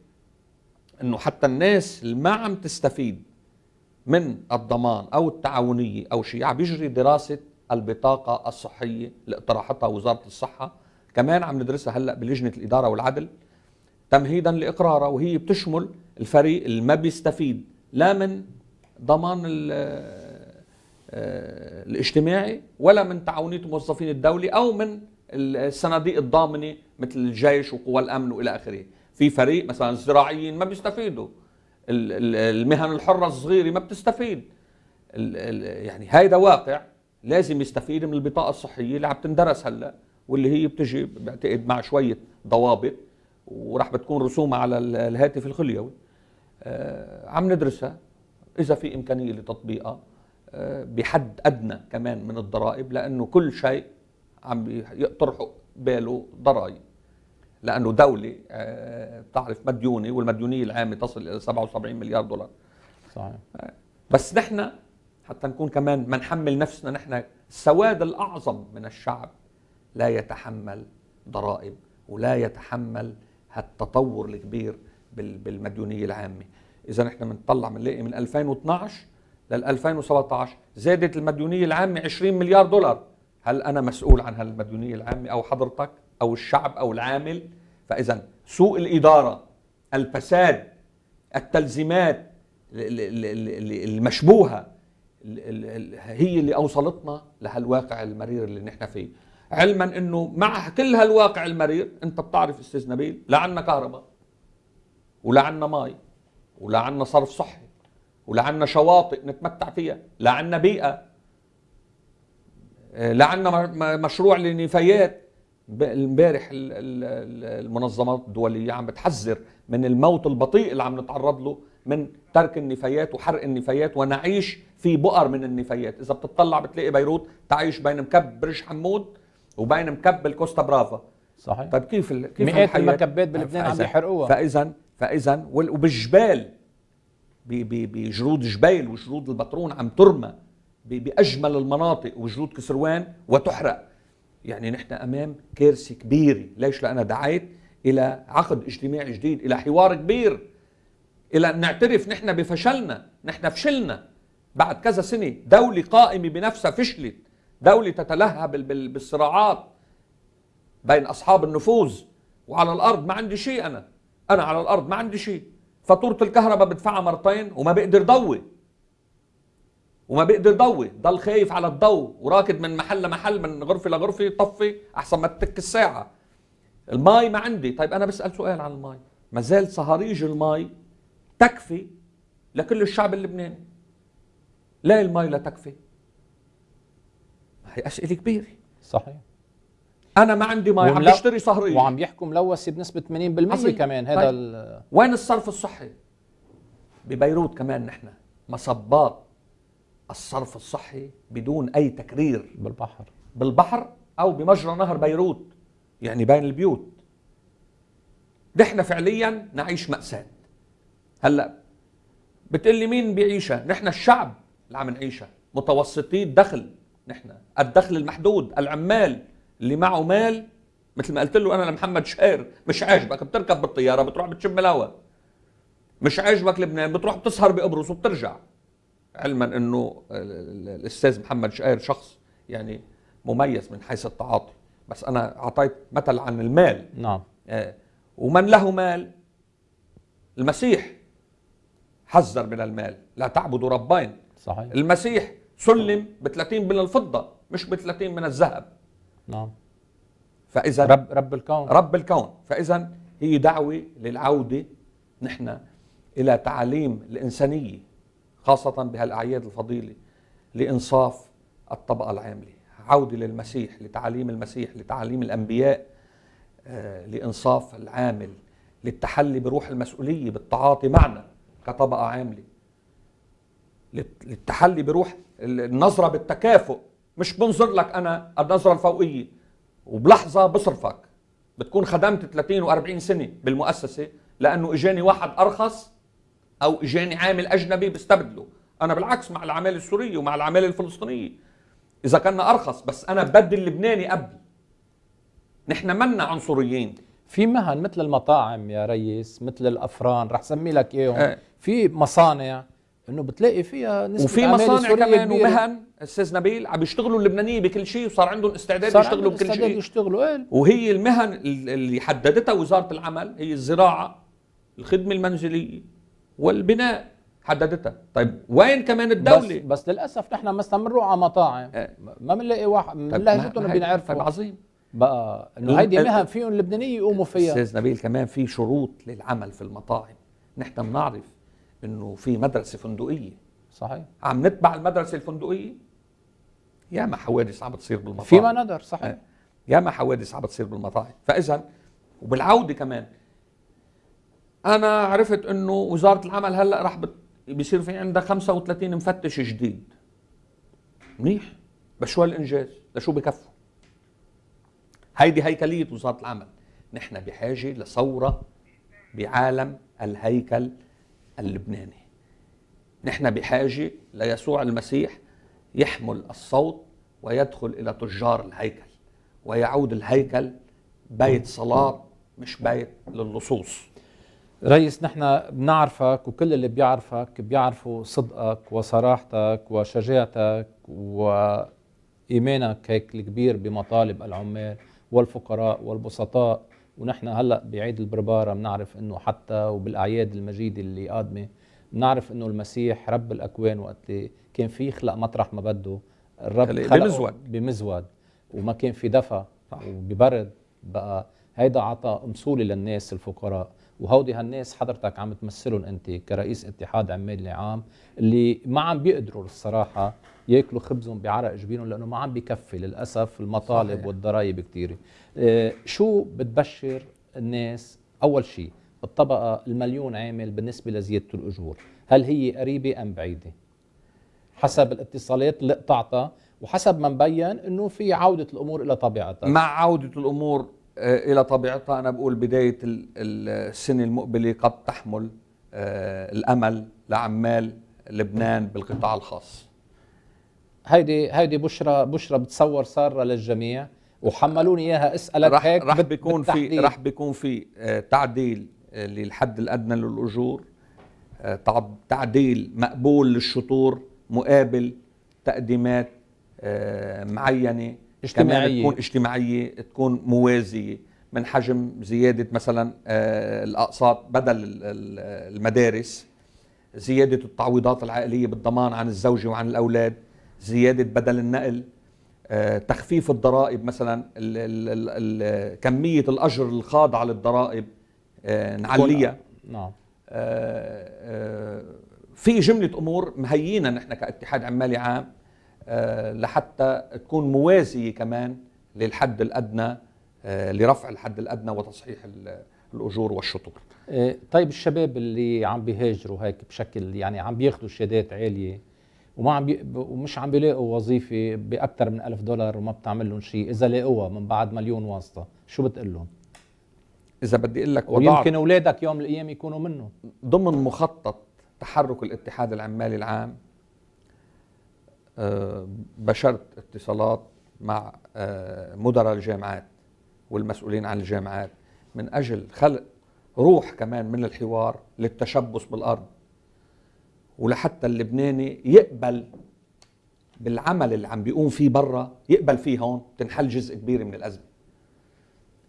انه حتى الناس اللي ما عم تستفيد من الضمان أو التعاونية أو شيء عم بيجري دراسة البطاقة الصحية اللي اقترحتها وزارة الصحة كمان عم ندرسها هلأ بلجنة الإدارة والعدل تمهيدا لإقرارها وهي بتشمل الفريق اللي ما بيستفيد لا من ضمان آه، الاجتماعي ولا من تعاونية موظفين الدولة أو من الصناديق الضامنة مثل الجيش وقوى الأمن وإلى آخره في فريق مثلا الزراعيين ما بيستفيدوا المهن الحرة الصغيرة ما بتستفيد يعني هيدا واقع لازم يستفيد من البطاقة الصحية اللي عم تندرس هلا واللي هي بتجي بعتقد مع شوية ضوابط وراح بتكون رسومها على الهاتف الخليوي آه، عم ندرسها إذا في إمكانية لتطبيقها آه، بحد أدنى كمان من الضرائب لأنه كل شيء عم يطرحوا باله ضرائب لانه دوله بتعرف آه، مديونه والمديونيه العامه تصل الى 77 مليار دولار صحيح آه، بس نحن حتى نكون كمان ما نحمل نفسنا نحن السواد الاعظم من الشعب لا يتحمل ضرائب ولا يتحمل هالتطور الكبير بالمديونيه العامه اذا نحن بنطلع بنلاقي من 2012 لل 2017 زادت المديونيه العامه 20 مليار دولار هل انا مسؤول عن هالمديونيه العامه او حضرتك او الشعب او العامل فاذا سوء الاداره الفساد التلزيمات المشبوهه هي اللي اوصلتنا لهالواقع المرير اللي نحن فيه علما انه مع كل هالواقع المرير انت بتعرف استاذ نبيل لا عندنا كهرباء ولا عندنا مي ولا عندنا صرف صحي ولا عندنا شواطئ نتمتع فيها لا عندنا بيئه آه، لا عندنا مشروع لنفايات امبارح المنظمات الدوليه عم بتحذر من الموت البطيء اللي عم نتعرض له من ترك النفايات وحرق النفايات ونعيش في بؤر من النفايات اذا بتطلع بتلاقي بيروت تعيش بين مكب برج حمود وبين مكب الكوستا برافا صحيح طيب كيف ال... كيف مئات المكبات بلبنان عم يحرقوها فاذا فاذا وبالجبال بجرود جبيل وجرود البطرون عم ترمى باجمل المناطق وجرود كسروان وتحرق يعني نحن امام كارثه كبيره ليش لانها دعيت الى عقد اجتماعي جديد الى حوار كبير الى ان نعترف نحن بفشلنا نحن فشلنا بعد كذا سنه دوله قائمه بنفسها فشلت دوله تتلهى بالصراعات بين اصحاب النفوذ وعلى الارض ما عندي شيء انا انا على الارض ما عندي شيء فاتوره الكهرباء بدفعها مرتين وما بقدر ضوي وما بيقدر يضوي ضل خايف على الضوء وراكد من محل لمحل من غرفه لغرفه طفي احسن ما تتك الساعه المي ما عندي طيب انا بسال سؤال عن المي ما زال صهاريج المي تكفي لكل الشعب اللبناني ليه المي لا تكفي هي اسئله كبيره صحيح انا ما عندي مي عم بشتري صهريج وعم يحكم لوثي بنسبه 80% كمان هذا طيب. وين الصرف الصحي ببيروت كمان نحن مصبات الصرف الصحي بدون اي تكرير بالبحر بالبحر او بمجرى نهر بيروت يعني بين البيوت نحن فعليا نعيش مأساة هلا بتقلي مين بيعيشها نحن الشعب اللي عم نعيشها متوسطي الدخل نحن الدخل المحدود العمال اللي معه مال مثل ما قلت له انا لمحمد شاعر مش عاجبك بتركب بالطياره بتروح بتشم الهواء مش عاجبك لبنان بتروح بتسهر بقبرص وبترجع علما انه الاستاذ محمد شقير شخص يعني مميز من حيث التعاطي بس انا اعطيت مثل عن المال نعم آه، ومن له مال المسيح حذر من المال لا تعبدوا ربين صحيح المسيح سلم ب 30 من الفضه مش ب 30 من الذهب نعم فاذا رب رب الكون رب الكون فاذا هي دعوه للعوده نحن الى تعاليم الانسانيه خاصة بهالأعياد الفضيلة لإنصاف الطبقة العاملة عودة للمسيح لتعاليم المسيح لتعاليم الأنبياء آه، لإنصاف العامل للتحلي بروح المسؤولية بالتعاطي معنا كطبقة عاملة للتحلي بروح النظرة بالتكافؤ مش بنظر لك أنا النظرة الفوقية وبلحظة بصرفك بتكون خدمت 30 و40 سنة بالمؤسسة لأنه إجاني واحد أرخص او اجاني عامل اجنبي بستبدله انا بالعكس مع العمال السورية ومع العمال الفلسطينيه اذا كان ارخص بس انا ببدل لبناني قبل نحن منا عنصريين في مهن مثل المطاعم يا ريس مثل الافران رح سمي لك اياهم اه. في مصانع انه بتلاقي فيها نسبه وفي مصانع كمان كبيرة. ومهن استاذ نبيل عم بيشتغلوا اللبنانيه بكل شيء وصار عندهم استعداد صار يشتغلوا بكل شيء يشتغلوا إيه؟ وهي المهن اللي حددتها وزاره العمل هي الزراعه الخدمه المنزليه والبناء حددتها طيب وين كمان الدوله بس, بس للاسف نحن مستمروا على مطاعم إيه. ما بنلاقي واحد طيب، من لهجتهم بينعرفوا طيب عظيم بقى انه هيدي مهن فيهم اللبنانيه يقوموا إيه، فيها استاذ نبيل كمان في شروط للعمل في المطاعم نحن بنعرف انه في مدرسه فندقيه صحيح عم نتبع المدرسه الفندقيه ياما حوادث عم بتصير بالمطاعم فيما ندر صحيح إيه. ياما حوادث عم بتصير بالمطاعم فاذا وبالعوده كمان انا عرفت انه وزاره العمل هلا رح بيصير في عندها 35 مفتش جديد منيح بس شو هالانجاز لشو بكفوا هيدي هيكليه وزاره العمل نحن بحاجه لثوره بعالم الهيكل اللبناني نحن بحاجه ليسوع المسيح يحمل الصوت ويدخل الى تجار الهيكل ويعود الهيكل بيت صلاه مش بيت للصوص ريس نحن بنعرفك وكل اللي بيعرفك بيعرفوا صدقك وصراحتك وشجاعتك وإيمانك هيك الكبير بمطالب العمال والفقراء والبسطاء ونحن هلا بعيد البربارة بنعرف انه حتى وبالاعياد المجيدة اللي قادمة بنعرف انه المسيح رب الاكوان وقت كان في يخلق مطرح ما بده الرب خلقه بمزود بمزود وما كان في دفى وببرد بقى هيدا عطى امصولي للناس الفقراء وهودي هالناس حضرتك عم تمثلهم انت كرئيس اتحاد عمال العام اللي ما عم بيقدروا الصراحه ياكلوا خبزهم بعرق جبينهم لانه ما عم بكفي للاسف المطالب والضرائب كثيره اه شو بتبشر الناس اول شيء الطبقه المليون عامل بالنسبه لزياده الاجور هل هي قريبه ام بعيده حسب الاتصالات اللي قطعتها وحسب ما مبين انه في عوده الامور الى طبيعتها مع عوده الامور آه، الى طبيعتها انا بقول بدايه السنه المقبله قد تحمل آه، الامل لعمال لبنان بالقطاع الخاص هيدي هيدي بشرى بشرى بتصور ساره للجميع وحملوني اياها اسالك رح هيك رح بيكون في رح بيكون في آه، تعديل للحد الادنى للاجور تعديل مقبول للشطور مقابل تقديمات معينه اجتماعية تكون اجتماعية تكون موازية من حجم زيادة مثلا آه، الأقساط بدل المدارس زيادة التعويضات العائلية بالضمان عن الزوجة وعن الأولاد زيادة بدل النقل آه، تخفيف الضرائب مثلا كمية الأجر الخاضعة للضرائب آه، نعليها نعم في جملة أمور مهينا نحن كاتحاد عمالي عام آه، لحتى تكون موازية كمان للحد الأدنى آه، لرفع الحد الأدنى وتصحيح الأجور والشطور آه، طيب الشباب اللي عم بيهاجروا هيك بشكل يعني عم بياخذوا شهادات عالية وما عم بي... ومش عم بيلاقوا وظيفة بأكثر من ألف دولار وما بتعمل لهم شيء إذا لاقوها من بعد مليون واسطة شو بتقول لهم؟ إذا بدي أقول لك وضع ويمكن أولادك يوم من الأيام يكونوا منه ضمن مخطط تحرك الاتحاد العمالي العام آه، بشرت اتصالات مع آه، مدراء الجامعات والمسؤولين عن الجامعات من اجل خلق روح كمان من الحوار للتشبث بالارض ولحتى اللبناني يقبل بالعمل اللي عم بيقوم فيه برا يقبل فيه هون تنحل جزء كبير من الازمه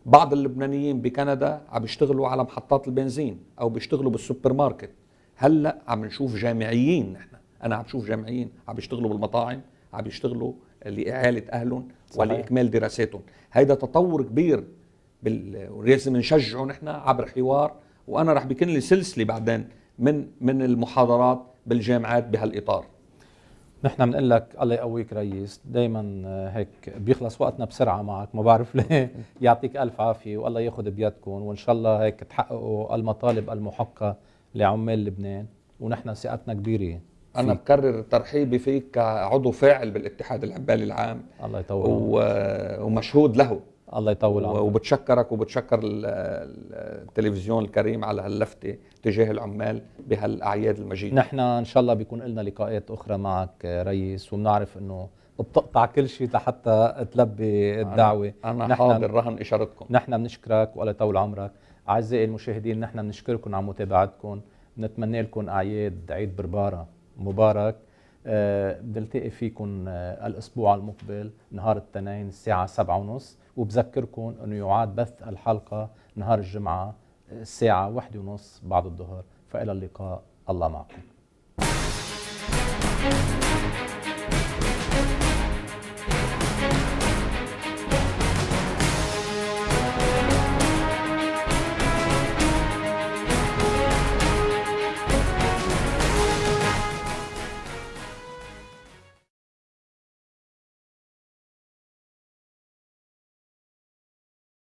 بعض اللبنانيين بكندا عم بيشتغلوا على محطات البنزين او بيشتغلوا بالسوبر ماركت هلا عم نشوف جامعيين نحن انا عم بشوف جامعيين عم بيشتغلوا بالمطاعم عم بيشتغلوا لاعاله اهلهم صحيح. ولاكمال دراساتهم هيدا تطور كبير بال... ولازم نشجعه نحن عبر حوار وانا رح بكون لي سلسله بعدين من من المحاضرات بالجامعات بهالاطار نحن بنقول لك الله يقويك ريس دائما هيك بيخلص وقتنا بسرعه معك ما بعرف ليه يعطيك الف عافيه والله ياخذ بيدكم وان شاء الله هيك تحققوا المطالب المحقه لعمال لبنان ونحن ثقتنا كبيره انا بكرر ترحيبي فيك كعضو فاعل بالاتحاد العبالي العام الله يطول و... ومشهود له الله يطول عمرك وبتشكرك وبتشكر التلفزيون الكريم على هاللفته تجاه العمال بهالاعياد المجيده نحن ان شاء الله بيكون لنا لقاءات اخرى معك ريس وبنعرف انه بتقطع كل شيء لحتى تلبي الدعوه انا, أنا حاضر رهن اشارتكم نحن بنشكرك والله يطول عمرك اعزائي المشاهدين نحن بنشكركم على متابعتكم نتمنى لكم اعياد عيد برباره مبارك آه، بنلتقي فيكم آه، الأسبوع المقبل نهار الاثنين الساعة سبعة ونص وبذكركم أنه يعاد بث الحلقة نهار الجمعة آه، الساعة واحدة ونص بعد الظهر فإلى اللقاء الله معكم